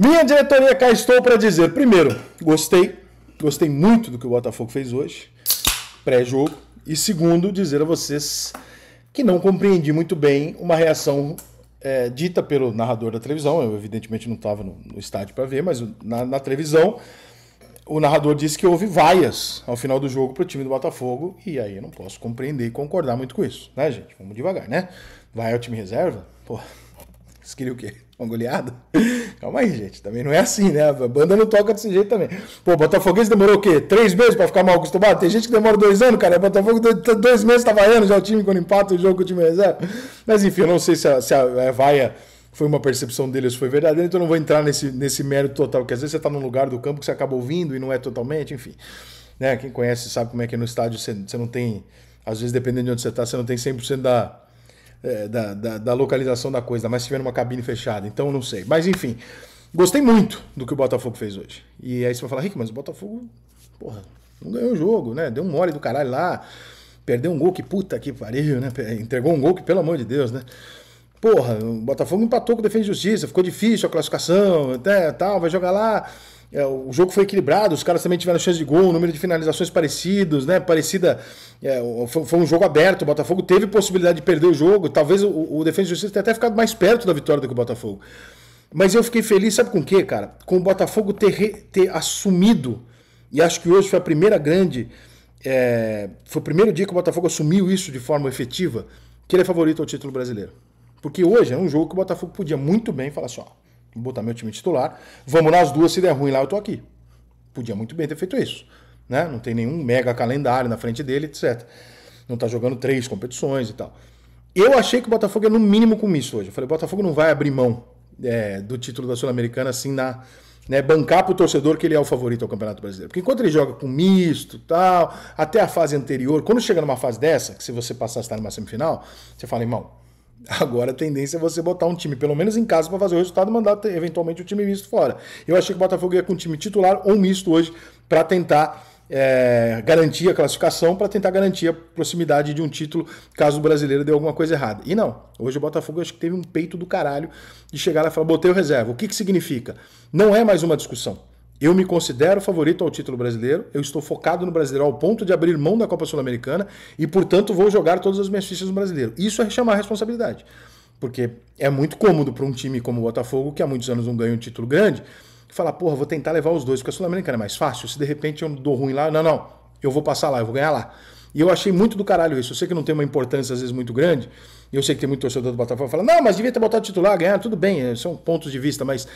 Minha diretoria cá estou para dizer, primeiro, gostei, gostei muito do que o Botafogo fez hoje, pré-jogo, e segundo, dizer a vocês que não compreendi muito bem uma reação é, dita pelo narrador da televisão. Eu, evidentemente, não estava no, no, estádio para ver, mas na, na, televisão, o narrador disse que houve vaias ao final do jogo para o time do Botafogo. E aí eu não posso compreender e concordar muito com isso, né, gente? Vamos devagar, né? Vai ao time reserva? Pô, vocês queriam o quê? Uma goleada? Calma aí, gente. Também não é assim, né? A banda não toca desse jeito também. Pô, Botafoguense demorou o quê? Três meses pra ficar mal acostumado? Tem gente que demora dois anos, cara. Botafogo dois meses tá vaiando já o time quando empata o jogo com o time reserva. Mas enfim, eu não sei se a, se a, a vaia foi uma percepção deles, foi verdadeira, então eu não vou entrar nesse, nesse mérito total, porque às vezes você tá num lugar do campo que você acaba ouvindo e não é totalmente, enfim. Né? Quem conhece sabe como é que é no estádio você, você não tem. Às vezes, dependendo de onde você tá, você não tem 100% da é, da, da, da, localização da coisa, mas se tiver numa cabine fechada, então não sei. Mas enfim, gostei muito do que o Botafogo fez hoje. E aí você vai falar, Rick, mas o Botafogo, porra, não ganhou o jogo, né? Deu um mole do caralho lá, perdeu um gol que puta que pariu, né? Entregou um gol que, pelo amor de Deus, né? Porra, o Botafogo empatou com o Defesa de Justiça, ficou difícil a classificação, até tal, vai jogar lá é, o jogo foi equilibrado, os caras também tiveram chance de gol, número de finalizações parecidos, né? Parecida. É, foi, foi, um jogo aberto, o Botafogo teve possibilidade de perder o jogo. Talvez o, o Defesa de Justiça tenha até ficado mais perto da vitória do que o Botafogo. Mas eu fiquei feliz, sabe com o quê, cara? Com o Botafogo ter, re, ter assumido, e acho que hoje foi a primeira grande. É, foi o primeiro dia que o Botafogo assumiu isso de forma efetiva, que ele é favorito ao título brasileiro. Porque hoje é um jogo que o Botafogo podia muito bem falar só. Assim, Vou botar meu time titular. Vamos nas duas, se der ruim lá, eu tô aqui. Podia muito bem ter feito isso. Né? Não tem nenhum mega calendário na frente dele, etc. Não tá jogando três competições e tal. Eu achei que o Botafogo é no mínimo com isso hoje. Eu falei, o Botafogo não vai abrir mão é, do título da Sul-Americana assim na. Né, bancar pro torcedor que ele é o favorito ao Campeonato Brasileiro. Porque enquanto ele joga com misto tal, até a fase anterior, quando chega numa fase dessa, que se você passar a estar tá numa semifinal, você fala, irmão, Agora a tendência é você botar um time, pelo menos em casa, para fazer o resultado e mandar eventualmente o time misto fora. Eu achei que o Botafogo ia com um time titular ou misto hoje para tentar é, garantir a classificação, para tentar garantir a proximidade de um título caso o brasileiro dê alguma coisa errada. E não, hoje o Botafogo acho que teve um peito do caralho de chegar lá e falar: botei o reserva. O que, que significa? Não é mais uma discussão. Eu me considero favorito ao título brasileiro, eu estou focado no brasileiro ao ponto de abrir mão da Copa Sul-Americana e, portanto, vou jogar todas as minhas fichas no brasileiro. Isso é chamar responsabilidade, porque é muito cômodo para um time como o Botafogo, que há muitos anos não ganha um título grande, falar, porra, vou tentar levar os dois, porque a Sul-Americana é mais fácil. Se de repente eu dou ruim lá, não, não, eu vou passar lá, eu vou ganhar lá. E eu achei muito do caralho isso. Eu sei que não tem uma importância às vezes muito grande, eu sei que tem muito torcedor do Botafogo que fala, não, mas devia ter botado titular, ganhar, tudo bem, eh, são pontos de vista, mas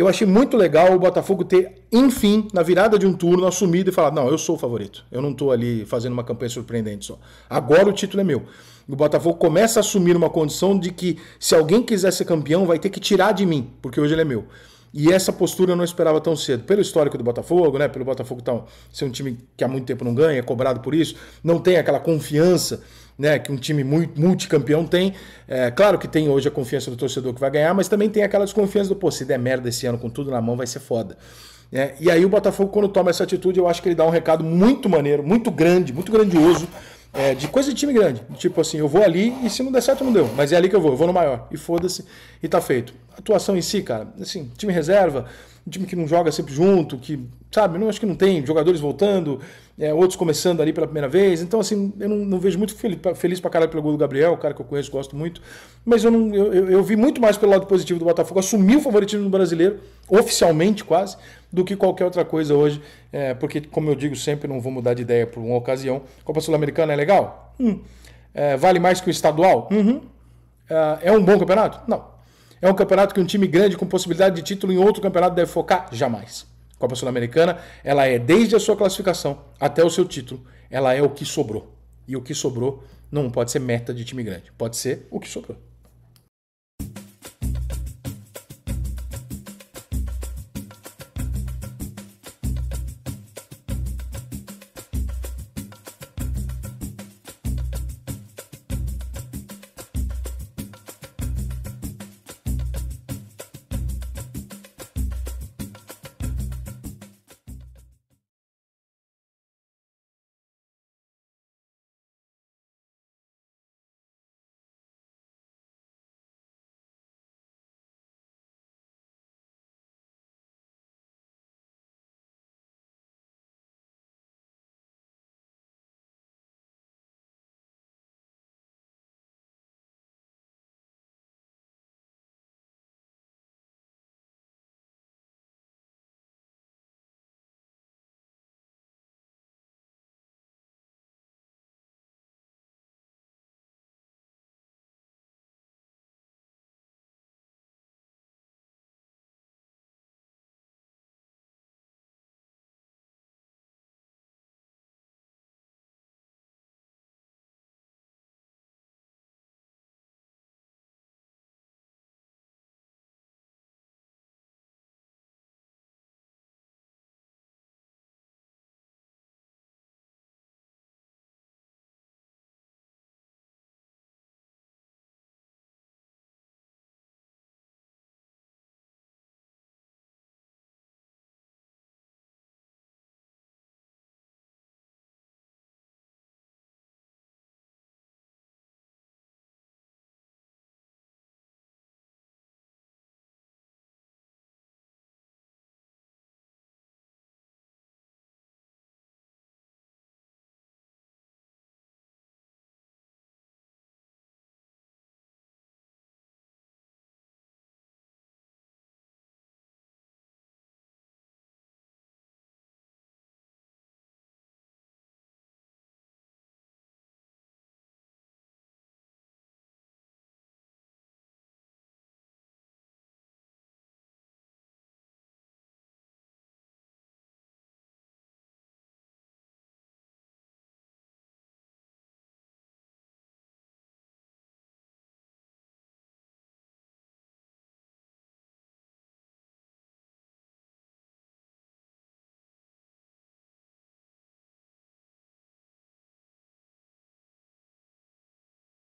eu achei muito legal o Botafogo ter, enfim, na virada de um turno, assumido e falar: não, eu sou o favorito. Eu não estou ali fazendo uma campanha surpreendente só. Agora o título é meu. O Botafogo começa a assumir uma condição de que se alguém quiser ser campeão, vai ter que tirar de mim, porque hoje ele é meu. E essa postura eu não esperava tão cedo. Pelo histórico do Botafogo, né? Pelo Botafogo tá, ser um time que há muito tempo não ganha, é cobrado por isso, não tem aquela confiança. Né, que um time multicampeão tem. É, claro que tem hoje a confiança do torcedor que vai ganhar, mas também tem aquela desconfiança do, pô, se der merda esse ano com tudo na mão, vai ser foda. É, e aí o Botafogo, quando toma essa atitude, eu acho que ele dá um recado muito maneiro, muito grande, muito grandioso é, de coisa de time grande. Tipo assim, eu vou ali e se não der certo, não deu. Mas é ali que eu vou, eu vou no maior. E foda-se, e tá feito atuação em si, cara, assim, time reserva, um time que não joga sempre junto, que, sabe, não acho que não tem jogadores voltando, é, outros começando ali pela primeira vez. Então, assim, eu não, não vejo muito feliz, feliz pra caralho pelo gol do Gabriel, o cara que eu conheço, gosto muito. Mas eu, não, eu, eu vi muito mais pelo lado positivo do Botafogo, assumiu o favoritismo do brasileiro, oficialmente quase, do que qualquer outra coisa hoje. É, porque, como eu digo sempre, não vou mudar de ideia por uma ocasião. Copa Sul-Americana é legal? Hum. É, vale mais que o estadual? Uhum. é, é um bom campeonato? Não. É um campeonato que um time grande com possibilidade de título em outro campeonato deve focar? Jamais. Copa Sul-Americana, ela é desde a sua classificação até o seu título, ela é o que sobrou. E o que sobrou não pode ser meta de time grande, pode ser o que sobrou.